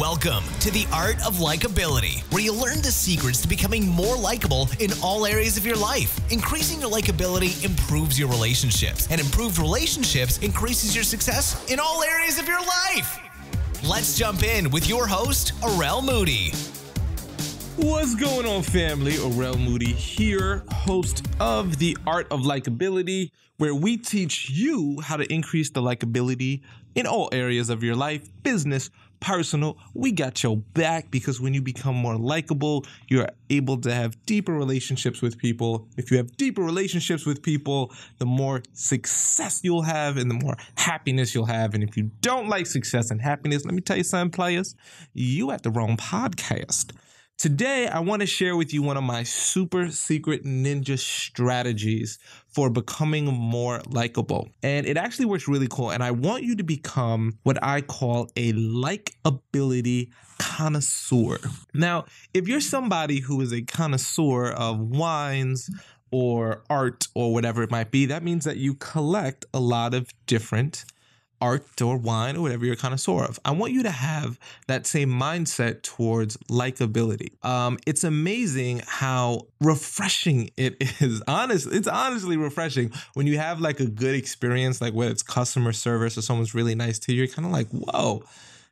Welcome to the Art of Likability, where you learn the secrets to becoming more likable in all areas of your life. Increasing your likability improves your relationships, and improved relationships increases your success in all areas of your life. Let's jump in with your host, Orel Moody. What's going on, family? Orel Moody here, host of The Art of Likability, where we teach you how to increase the likability in all areas of your life, business, personal. We got your back because when you become more likable, you're able to have deeper relationships with people. If you have deeper relationships with people, the more success you'll have and the more happiness you'll have. And if you don't like success and happiness, let me tell you something, players, you at the wrong podcast. Today, I want to share with you one of my super secret ninja strategies for becoming more likable. And it actually works really cool. And I want you to become what I call a likability connoisseur. Now, if you're somebody who is a connoisseur of wines, or art or whatever it might be, that means that you collect a lot of different art or wine or whatever you're a connoisseur of. I want you to have that same mindset towards likability. Um, it's amazing how refreshing it is. Honest, it's honestly refreshing when you have like a good experience, like whether it's customer service or someone's really nice to you. You're kind of like, whoa,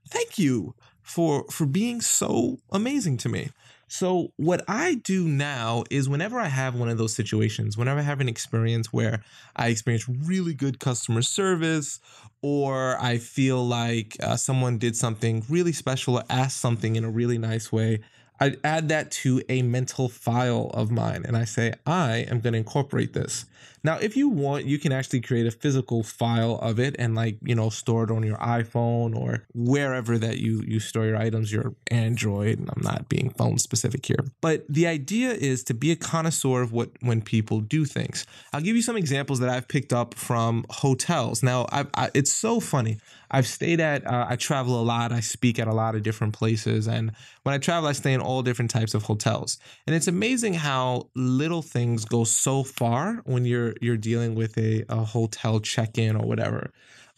thank you for for being so amazing to me. So, what I do now is whenever I have one of those situations, whenever I have an experience where I experience really good customer service, or I feel like uh, someone did something really special or asked something in a really nice way, I add that to a mental file of mine and I say, I am going to incorporate this. Now, if you want, you can actually create a physical file of it and like, you know, store it on your iPhone or wherever that you you store your items, your Android. I'm not being phone specific here. But the idea is to be a connoisseur of what when people do things. I'll give you some examples that I've picked up from hotels. Now, I, I, it's so funny. I've stayed at, uh, I travel a lot. I speak at a lot of different places. And when I travel, I stay in all different types of hotels. And it's amazing how little things go so far when you're you're dealing with a, a hotel check-in or whatever.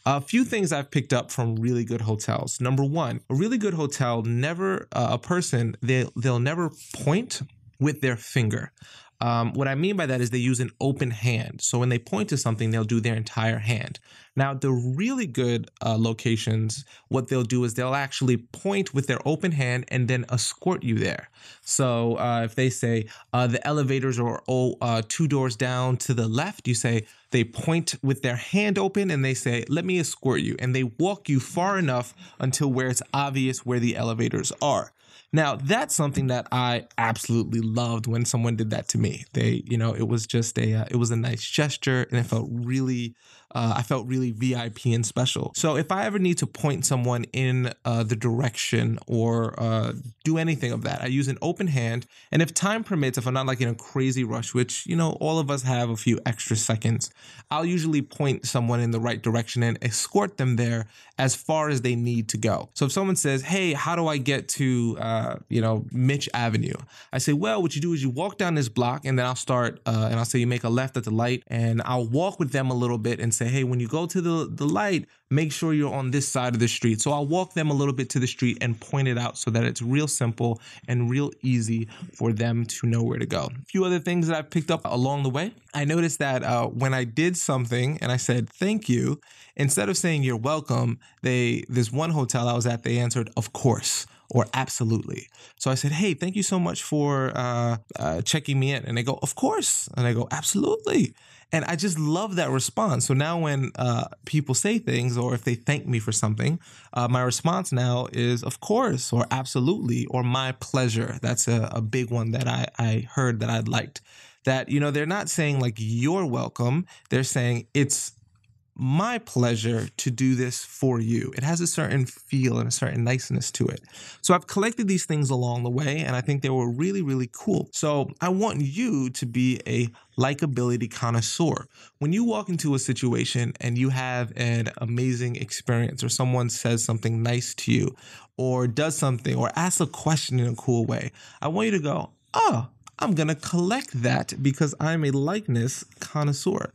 A few things I've picked up from really good hotels. Number one, a really good hotel never uh, a person they they'll never point with their finger. Um, what I mean by that is they use an open hand. So when they point to something, they'll do their entire hand. Now, the really good uh, locations, what they'll do is they'll actually point with their open hand and then escort you there. So uh, if they say uh, the elevators are uh, two doors down to the left, you say they point with their hand open and they say, let me escort you. And they walk you far enough until where it's obvious where the elevators are. Now, that's something that I absolutely loved when someone did that to me. They, you know, it was just a uh, it was a nice gesture and it felt really uh, I felt really VIP and special. So if I ever need to point someone in uh, the direction or uh, do anything of that, I use an open hand. And if time permits, if I'm not like in a crazy rush, which, you know, all of us have a few extra seconds, I'll usually point someone in the right direction and escort them there as far as they need to go. So if someone says, hey, how do I get to, uh, you know, Mitch Avenue? I say, well, what you do is you walk down this block and then I'll start uh, and I'll say you make a left at the light and I'll walk with them a little bit and say, say, hey, when you go to the, the light, make sure you're on this side of the street. So I'll walk them a little bit to the street and point it out so that it's real simple and real easy for them to know where to go. A few other things that I've picked up along the way. I noticed that uh, when I did something and I said thank you, instead of saying you're welcome, they this one hotel I was at, they answered, of course or absolutely. So I said, hey, thank you so much for uh, uh, checking me in. And they go, of course. And I go, absolutely. And I just love that response. So now when uh, people say things or if they thank me for something, uh, my response now is, of course, or absolutely, or my pleasure. That's a, a big one that I, I heard that I liked. That, you know, they're not saying like, you're welcome. They're saying, it's my pleasure to do this for you. It has a certain feel and a certain niceness to it. So I've collected these things along the way, and I think they were really, really cool. So I want you to be a likability connoisseur. When you walk into a situation and you have an amazing experience, or someone says something nice to you, or does something, or asks a question in a cool way, I want you to go, oh, I'm going to collect that because I'm a likeness connoisseur.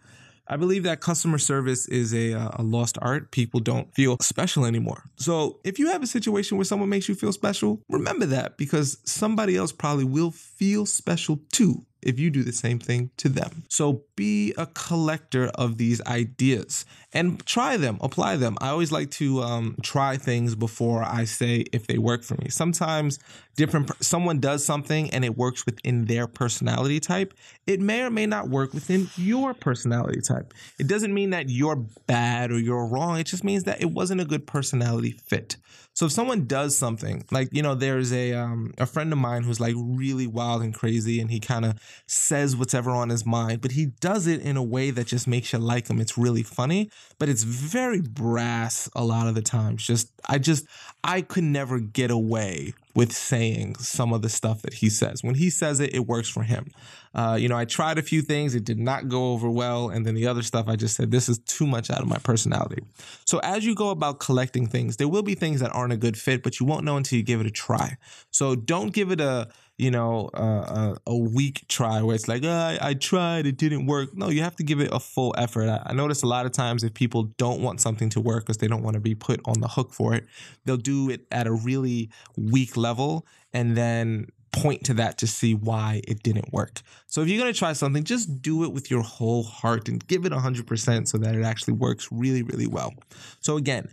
I believe that customer service is a, uh, a lost art. People don't feel special anymore. So if you have a situation where someone makes you feel special, remember that because somebody else probably will feel special too if you do the same thing to them. So be a collector of these ideas and try them, apply them. I always like to um, try things before I say if they work for me. Sometimes different someone does something and it works within their personality type, it may or may not work within your personality type. It doesn't mean that you're bad or you're wrong. It just means that it wasn't a good personality fit. So if someone does something, like you know, there's a um, a friend of mine who's like really wild and crazy, and he kind of says whatever on his mind, but he does it in a way that just makes you like him. It's really funny, but it's very brass a lot of the times. Just I just I could never get away with saying some of the stuff that he says. When he says it, it works for him. Uh, you know, I tried a few things, it did not go over well. And then the other stuff, I just said, this is too much out of my personality. So as you go about collecting things, there will be things that aren't a good fit, but you won't know until you give it a try. So don't give it a, you know, uh, a, a, weak try where it's like, oh, ah, I, I, tried, it didn't work. No, you have to give it a full effort. I, I notice a lot of times if people don't want something to work because they don't want to be put on the hook for it, they'll do it at a really weak level and then point to that to see why it didn't work. So if you're going to try something, just do it with your whole heart and give it 100% so that it actually works really, really well. So again,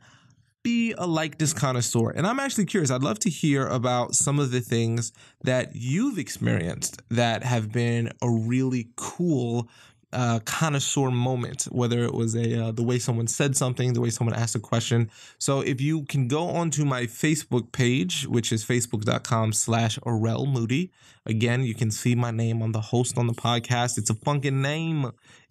be a likeness connoisseur. And I'm actually curious. I'd love to hear about some of the things that you've experienced that have been a really cool uh, connoisseur moment, whether it was a uh, the way someone said something, the way someone asked a question. So if you can go onto my Facebook page, which is facebook.com slash Orel Moody. Again, you can see my name on the host on the podcast. It's a funky name.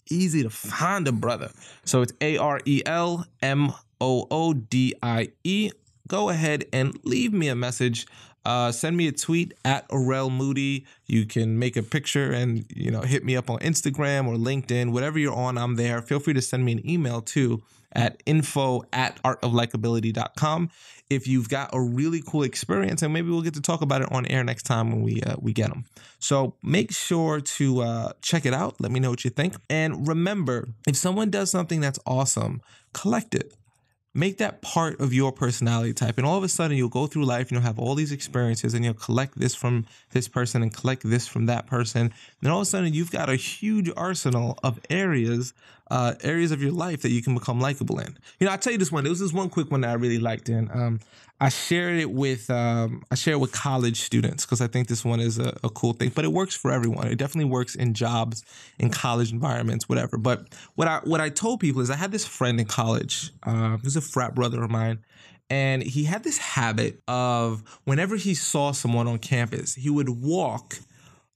Easy to find a brother. So it's A-R-E-L M O O D I E. Go ahead and leave me a message. Uh, send me a tweet at Aurel Moody. You can make a picture and you know hit me up on Instagram or LinkedIn, whatever you're on. I'm there. Feel free to send me an email too at info at artoflikability.com if you've got a really cool experience and maybe we'll get to talk about it on air next time when we uh, we get them so make sure to uh, check it out let me know what you think and remember if someone does something that's awesome collect it make that part of your personality type. And all of a sudden, you'll go through life and you'll have all these experiences and you'll collect this from this person and collect this from that person. And all of a sudden, you've got a huge arsenal of areas uh, areas of your life that you can become likable in. You know, I tell you this one. There was this one quick one that I really liked, and um, I shared it with um, I shared with college students because I think this one is a, a, cool thing. But it works for everyone. It definitely works in jobs, in college environments, whatever. But what I what I told people is I had this friend in college. Uh, he was a frat brother of mine, and he had this habit of whenever he saw someone on campus, he would walk.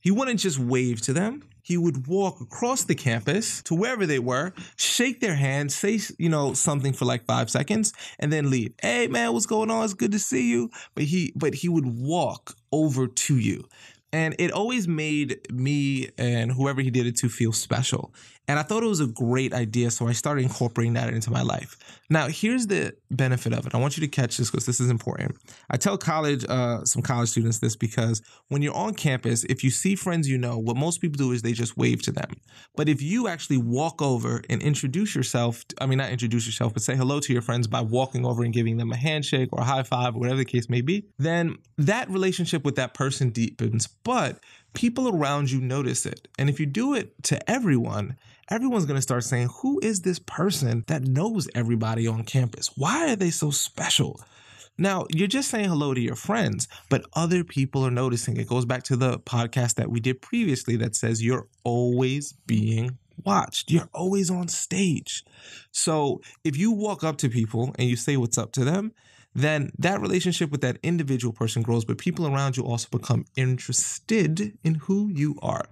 He wouldn't just wave to them he would walk across the campus to wherever they were, shake their hand, say you know something for like five seconds, and then leave. Hey man, what's going on? It's good to see you. But he but he would walk over to you. And it always made me and whoever he did it to feel special. And I thought it was a great idea, so I started incorporating that into my life. Now, here's the benefit of it. I want you to catch this because this is important. I tell college, uh, some college students this because when you're on campus, if you see friends you know, what most people do is they just wave to them. But if you actually walk over and introduce yourself, I mean, not introduce yourself, but say hello to your friends by walking over and giving them a handshake or a high five or whatever the case may be, then that relationship with that person deepens. But people around you notice it. And if you do it to everyone, everyone's going to start saying, Who is this person that knows everybody on campus? Why are they so special? Now, you're just saying hello to your friends, but other people are noticing. It goes back to the podcast that we did previously that says you're always being watched, you're always on stage. So if you walk up to people and you say what's up to them, then that relationship with that individual person grows, but people around you also become interested in who you are.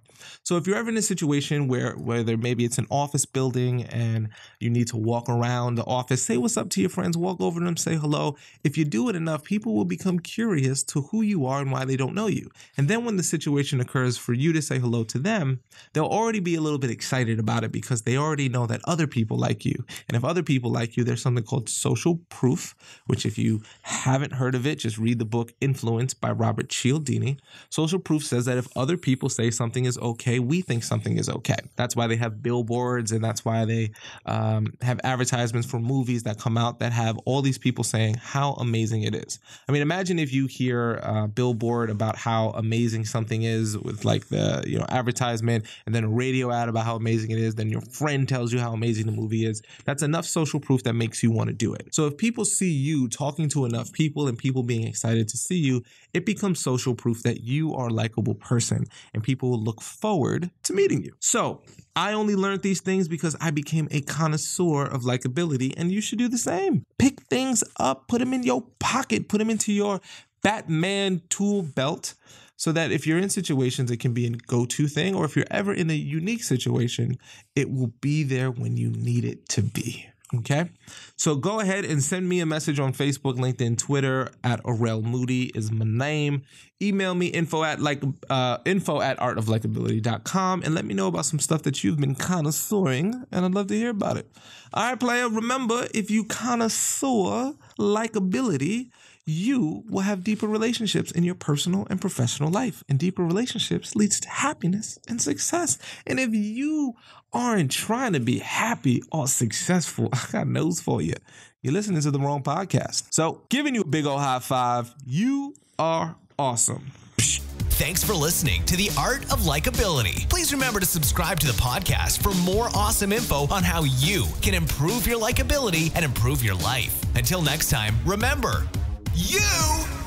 So if you're ever in a situation where whether maybe it's an office building and you need to walk around the office, say what's up to your friends, walk over to them, say hello. If you do it enough, people will become curious to who you are and why they don't know you. And then when the situation occurs for you to say hello to them, they'll already be a little bit excited about it because they already know that other people like you. And if other people like you, there's something called social proof, which if you haven't heard of it, just read the book Influence by Robert Cialdini. Social proof says that if other people say something is over, okay, we think something is okay. That's why they have billboards and that's why they um, have advertisements for movies that come out that have all these people saying how amazing it is. I mean, imagine if you hear a billboard about how amazing something is with like the you know advertisement and then a radio ad about how amazing it is, then your friend tells you how amazing the movie is. That's enough social proof that makes you want to do it. So if people see you talking to enough people and people being excited to see you, it becomes social proof that you are a likable person and people will look forward to meeting you. So I only learned these things because I became a connoisseur of likability, and you should do the same. Pick things up, put them in your pocket, put them into your Batman tool belt so that if you're in situations, it can be a go to thing, or if you're ever in a unique situation, it will be there when you need it to be. Okay. So go ahead and send me a message on Facebook, LinkedIn, Twitter at Aurel Moody is my name. Email me info at like uh, info at artoflikability.com and let me know about some stuff that you've been connoisseuring and I'd love to hear about it. All right, player, remember if you connoisseur likability, you will have deeper relationships in your personal and professional life. And deeper relationships leads to happiness and success. And if you aren't trying to be happy or successful, I got news for you. You're listening to the wrong podcast. So, giving you a big old high five, you are awesome. Thanks for listening to The Art of Likability. Please remember to subscribe to the podcast for more awesome info on how you can improve your likability and improve your life. Until next time, remember you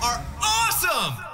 are awesome!